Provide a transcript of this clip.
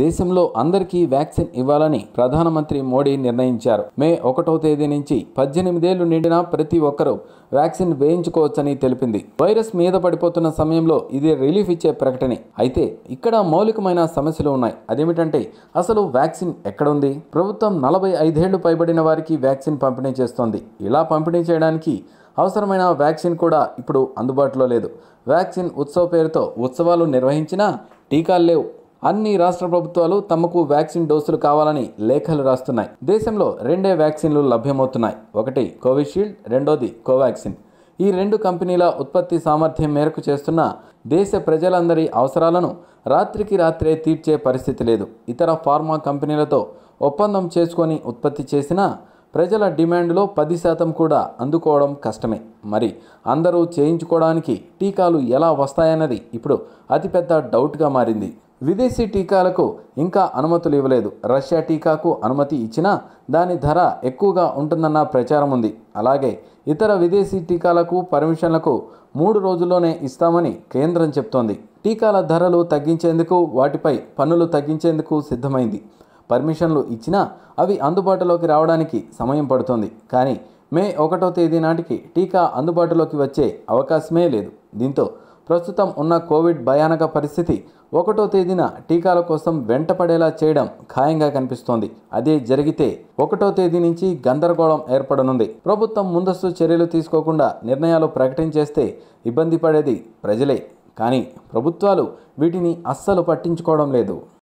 దేశంలో అందరికీ వ్యాక్సిన్ ఇవ్వాలని ప్రధానమంత్రి మోడీ నిర్ణయించారు మే ఒకటో తేదీ నుంచి పద్దెనిమిదేళ్లు నిండిన ప్రతి ఒక్కరూ వ్యాక్సిన్ వేయించుకోవచ్చని తెలిపింది వైరస్ మీద పడిపోతున్న సమయంలో ఇది రిలీఫ్ ఇచ్చే ప్రకటన అయితే ఇక్కడ మౌలికమైన సమస్యలు ఉన్నాయి అదేమిటంటే అసలు వ్యాక్సిన్ ఎక్కడుంది ప్రభుత్వం నలభై ఐదేళ్లు పైబడిన వారికి వ్యాక్సిన్ పంపిణీ చేస్తోంది ఇలా పంపిణీ చేయడానికి అవసరమైన వ్యాక్సిన్ కూడా ఇప్పుడు అందుబాటులో లేదు వ్యాక్సిన్ ఉత్సవ పేరుతో ఉత్సవాలు నిర్వహించినా టీకాలు లేవు అన్ని రాష్ట్ర ప్రభుత్వాలు తమకు వ్యాక్సిన్ డోసులు కావాలని లేఖలు రాస్తున్నాయి దేశంలో రెండే వ్యాక్సిన్లు లభ్యమవుతున్నాయి ఒకటి కోవిషీల్డ్ రెండోది కోవాక్సిన్ ఈ రెండు కంపెనీల ఉత్పత్తి సామర్థ్యం మేరకు చేస్తున్న దేశ ప్రజలందరి అవసరాలను రాత్రికి రాత్రే తీర్చే పరిస్థితి లేదు ఇతర ఫార్మా కంపెనీలతో ఒప్పందం చేసుకొని ఉత్పత్తి చేసినా ప్రజల డిమాండ్లో పది శాతం కూడా అందుకోవడం కష్టమే మరి అందరూ చేయించుకోవడానికి టీకాలు ఎలా వస్తాయన్నది ఇప్పుడు అతిపెద్ద డౌట్గా మారింది విదేశీ టీకాలకు ఇంకా అనుమతులు ఇవ్వలేదు రష్యా టీకాకు అనుమతి ఇచ్చినా దాని ధర ఎక్కువగా ఉంటుందన్న ప్రచారం ఉంది అలాగే ఇతర విదేశీ టీకాలకు పర్మిషన్లకు మూడు రోజుల్లోనే ఇస్తామని కేంద్రం చెప్తోంది టీకాల ధరలు తగ్గించేందుకు వాటిపై పన్నులు తగ్గించేందుకు సిద్ధమైంది పర్మిషన్లు ఇచ్చినా అవి అందుబాటులోకి రావడానికి సమయం పడుతుంది కానీ మే ఒకటో తేదీ నాటికి టీకా అందుబాటులోకి వచ్చే అవకాశమే లేదు దీంతో ప్రస్తుతం ఉన్న కోవిడ్ భయానక పరిస్థితి ఒకటో తేదీన టీకాల కోసం వెంటపడేలా చేయడం ఖాయంగా కనిపిస్తోంది అదే జరిగితే ఒకటో తేదీ నుంచి గందరగోళం ఏర్పడనుంది ప్రభుత్వం ముందస్తు చర్యలు తీసుకోకుండా నిర్ణయాలు ప్రకటించేస్తే ఇబ్బంది పడేది ప్రజలే కానీ ప్రభుత్వాలు వీటిని అస్సలు పట్టించుకోవడం లేదు